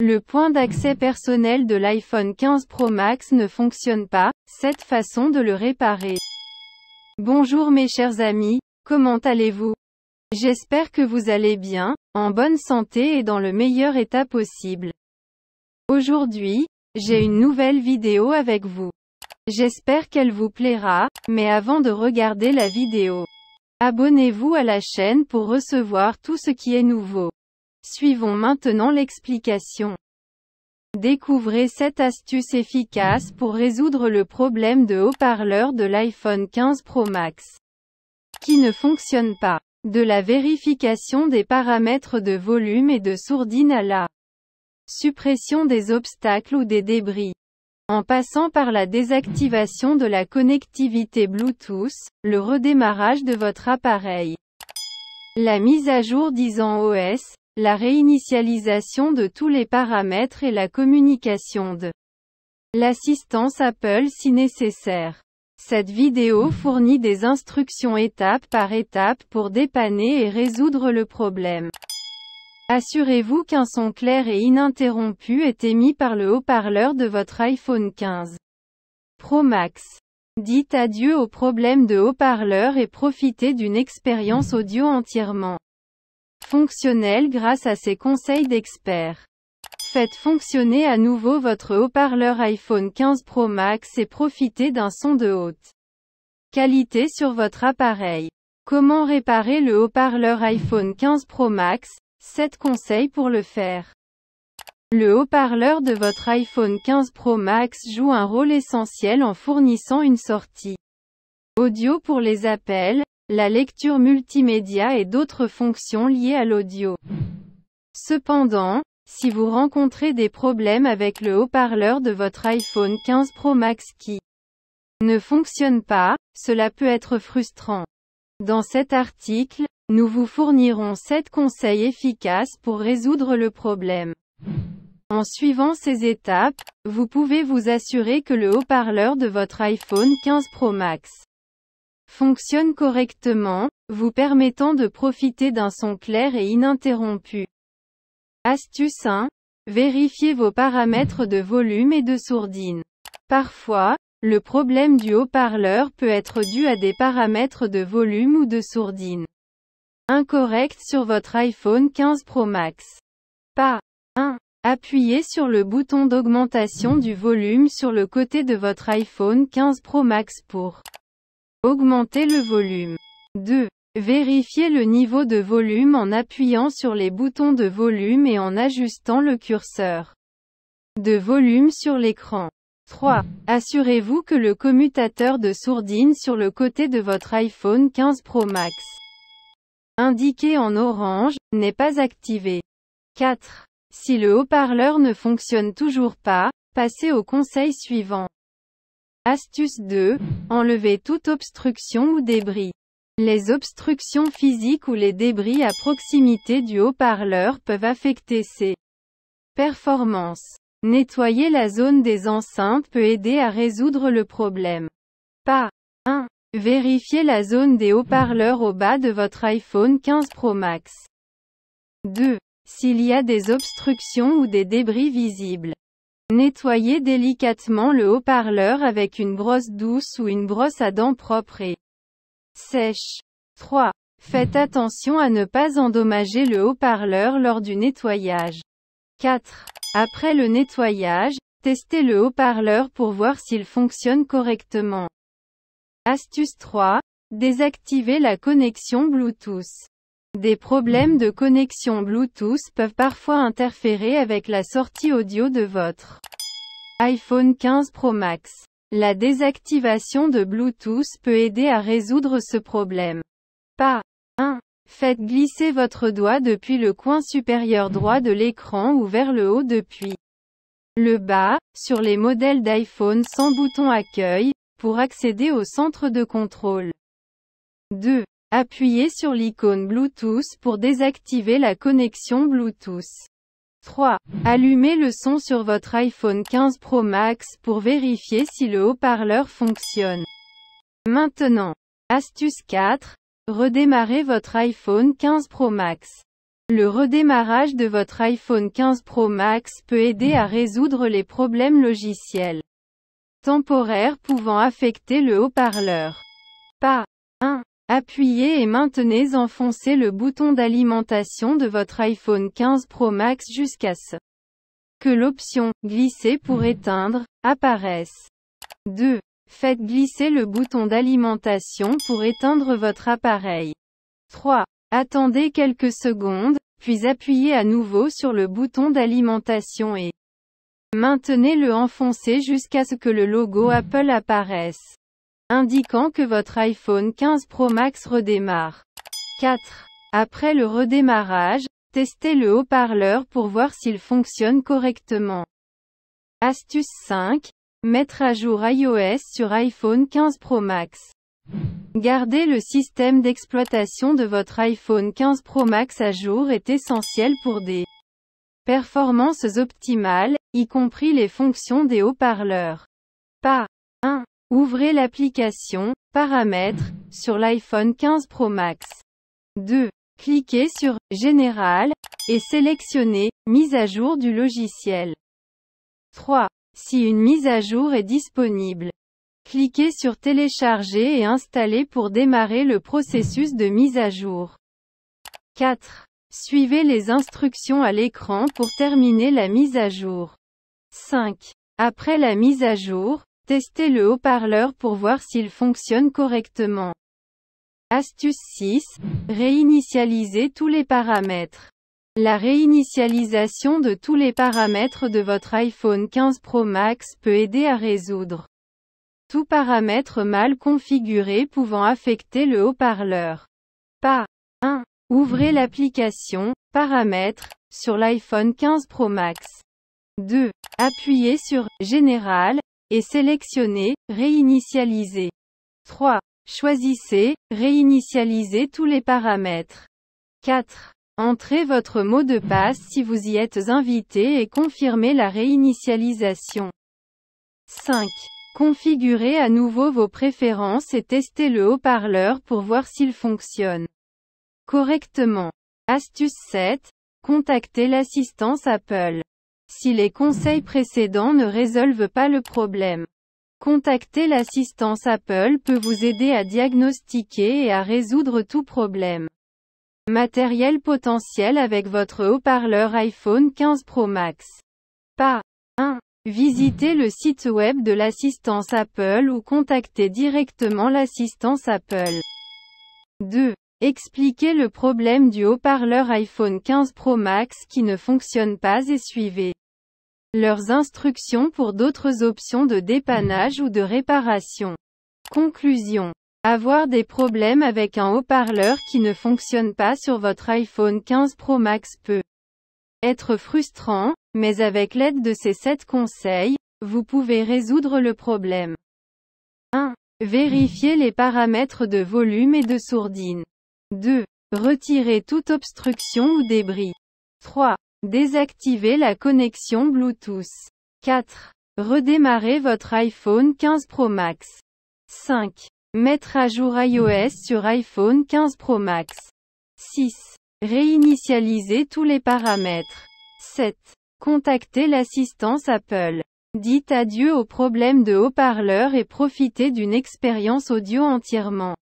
Le point d'accès personnel de l'iPhone 15 Pro Max ne fonctionne pas, cette façon de le réparer. Bonjour mes chers amis, comment allez-vous J'espère que vous allez bien, en bonne santé et dans le meilleur état possible. Aujourd'hui, j'ai une nouvelle vidéo avec vous. J'espère qu'elle vous plaira, mais avant de regarder la vidéo, abonnez-vous à la chaîne pour recevoir tout ce qui est nouveau. Suivons maintenant l'explication. Découvrez cette astuce efficace pour résoudre le problème de haut-parleur de l'iPhone 15 Pro Max qui ne fonctionne pas. De la vérification des paramètres de volume et de sourdine à la suppression des obstacles ou des débris. En passant par la désactivation de la connectivité Bluetooth, le redémarrage de votre appareil. La mise à jour disant OS, la réinitialisation de tous les paramètres et la communication de l'assistance Apple si nécessaire. Cette vidéo fournit des instructions étape par étape pour dépanner et résoudre le problème. Assurez-vous qu'un son clair et ininterrompu est émis par le haut-parleur de votre iPhone 15 Pro Max. Dites adieu aux problèmes de haut-parleur et profitez d'une expérience audio entièrement fonctionnel grâce à ses conseils d'experts. Faites fonctionner à nouveau votre haut-parleur iPhone 15 Pro Max et profitez d'un son de haute qualité sur votre appareil. Comment réparer le haut-parleur iPhone 15 Pro Max 7 conseils pour le faire. Le haut-parleur de votre iPhone 15 Pro Max joue un rôle essentiel en fournissant une sortie audio pour les appels, la lecture multimédia et d'autres fonctions liées à l'audio. Cependant, si vous rencontrez des problèmes avec le haut-parleur de votre iPhone 15 Pro Max qui ne fonctionne pas, cela peut être frustrant. Dans cet article, nous vous fournirons 7 conseils efficaces pour résoudre le problème. En suivant ces étapes, vous pouvez vous assurer que le haut-parleur de votre iPhone 15 Pro Max fonctionne correctement, vous permettant de profiter d'un son clair et ininterrompu. Astuce 1. Vérifiez vos paramètres de volume et de sourdine. Parfois, le problème du haut-parleur peut être dû à des paramètres de volume ou de sourdine. Incorrect sur votre iPhone 15 Pro Max. Pas 1. Appuyez sur le bouton d'augmentation du volume sur le côté de votre iPhone 15 Pro Max pour Augmenter le volume. 2. Vérifiez le niveau de volume en appuyant sur les boutons de volume et en ajustant le curseur de volume sur l'écran. 3. Assurez-vous que le commutateur de sourdine sur le côté de votre iPhone 15 Pro Max indiqué en orange, n'est pas activé. 4. Si le haut-parleur ne fonctionne toujours pas, passez au conseil suivant. Astuce 2. Enlever toute obstruction ou débris. Les obstructions physiques ou les débris à proximité du haut-parleur peuvent affecter ses performances. Nettoyer la zone des enceintes peut aider à résoudre le problème. Pas 1. Vérifiez la zone des haut-parleurs au bas de votre iPhone 15 Pro Max. 2. S'il y a des obstructions ou des débris visibles. Nettoyez délicatement le haut-parleur avec une brosse douce ou une brosse à dents propre et sèche. 3. Faites attention à ne pas endommager le haut-parleur lors du nettoyage. 4. Après le nettoyage, testez le haut-parleur pour voir s'il fonctionne correctement. Astuce 3. Désactivez la connexion Bluetooth. Des problèmes de connexion Bluetooth peuvent parfois interférer avec la sortie audio de votre iPhone 15 Pro Max. La désactivation de Bluetooth peut aider à résoudre ce problème. Pas 1. Faites glisser votre doigt depuis le coin supérieur droit de l'écran ou vers le haut depuis le bas, sur les modèles d'iPhone sans bouton accueil, pour accéder au centre de contrôle. 2. Appuyez sur l'icône Bluetooth pour désactiver la connexion Bluetooth. 3. Allumez le son sur votre iPhone 15 Pro Max pour vérifier si le haut-parleur fonctionne. Maintenant. Astuce 4. Redémarrez votre iPhone 15 Pro Max. Le redémarrage de votre iPhone 15 Pro Max peut aider à résoudre les problèmes logiciels temporaires pouvant affecter le haut-parleur. Pas 1. Appuyez et maintenez enfoncé le bouton d'alimentation de votre iPhone 15 Pro Max jusqu'à ce que l'option « Glisser pour éteindre » apparaisse. 2. Faites glisser le bouton d'alimentation pour éteindre votre appareil. 3. Attendez quelques secondes, puis appuyez à nouveau sur le bouton d'alimentation et maintenez-le enfoncé jusqu'à ce que le logo Apple apparaisse indiquant que votre iPhone 15 Pro Max redémarre. 4. Après le redémarrage, testez le haut-parleur pour voir s'il fonctionne correctement. Astuce 5. Mettre à jour iOS sur iPhone 15 Pro Max. Garder le système d'exploitation de votre iPhone 15 Pro Max à jour est essentiel pour des performances optimales, y compris les fonctions des haut-parleurs. Pas 1. Ouvrez l'application Paramètres sur l'iPhone 15 Pro Max. 2. Cliquez sur Général et sélectionnez Mise à jour du logiciel. 3. Si une mise à jour est disponible, cliquez sur Télécharger et installer pour démarrer le processus de mise à jour. 4. Suivez les instructions à l'écran pour terminer la mise à jour. 5. Après la mise à jour, Testez le haut-parleur pour voir s'il fonctionne correctement. Astuce 6. Réinitialisez tous les paramètres. La réinitialisation de tous les paramètres de votre iPhone 15 Pro Max peut aider à résoudre tout paramètre mal configuré pouvant affecter le haut-parleur. Pas 1. Ouvrez l'application Paramètres sur l'iPhone 15 Pro Max. 2. Appuyez sur Général et sélectionnez, Réinitialiser ». 3. Choisissez, Réinitialiser tous les paramètres. 4. Entrez votre mot de passe si vous y êtes invité et confirmez la réinitialisation. 5. Configurez à nouveau vos préférences et testez le haut-parleur pour voir s'il fonctionne correctement. Astuce 7. Contactez l'assistance Apple. Si les conseils précédents ne résolvent pas le problème, contacter l'assistance Apple peut vous aider à diagnostiquer et à résoudre tout problème. Matériel potentiel avec votre haut-parleur iPhone 15 Pro Max. Pas 1. Visitez le site web de l'assistance Apple ou contactez directement l'assistance Apple. 2. Expliquez le problème du haut-parleur iPhone 15 Pro Max qui ne fonctionne pas et suivez leurs instructions pour d'autres options de dépannage ou de réparation. Conclusion. Avoir des problèmes avec un haut-parleur qui ne fonctionne pas sur votre iPhone 15 Pro Max peut être frustrant, mais avec l'aide de ces 7 conseils, vous pouvez résoudre le problème. 1. Vérifiez les paramètres de volume et de sourdine. 2. Retirer toute obstruction ou débris. 3. Désactiver la connexion Bluetooth. 4. Redémarrer votre iPhone 15 Pro Max. 5. Mettre à jour iOS sur iPhone 15 Pro Max. 6. Réinitialiser tous les paramètres. 7. Contacter l'assistance Apple. Dites adieu aux problèmes de haut-parleur et profitez d'une expérience audio entièrement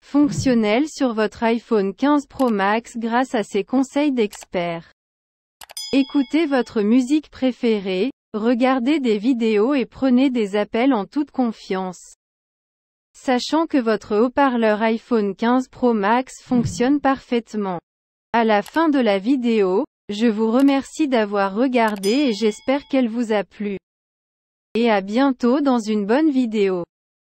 fonctionnel sur votre iPhone 15 Pro Max grâce à ses conseils d'experts. Écoutez votre musique préférée, regardez des vidéos et prenez des appels en toute confiance. Sachant que votre haut-parleur iPhone 15 Pro Max fonctionne parfaitement. À la fin de la vidéo, je vous remercie d'avoir regardé et j'espère qu'elle vous a plu. Et à bientôt dans une bonne vidéo.